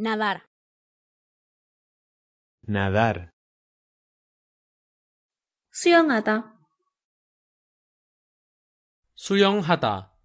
Nadar. Nadar. Suyongata. Suyongata.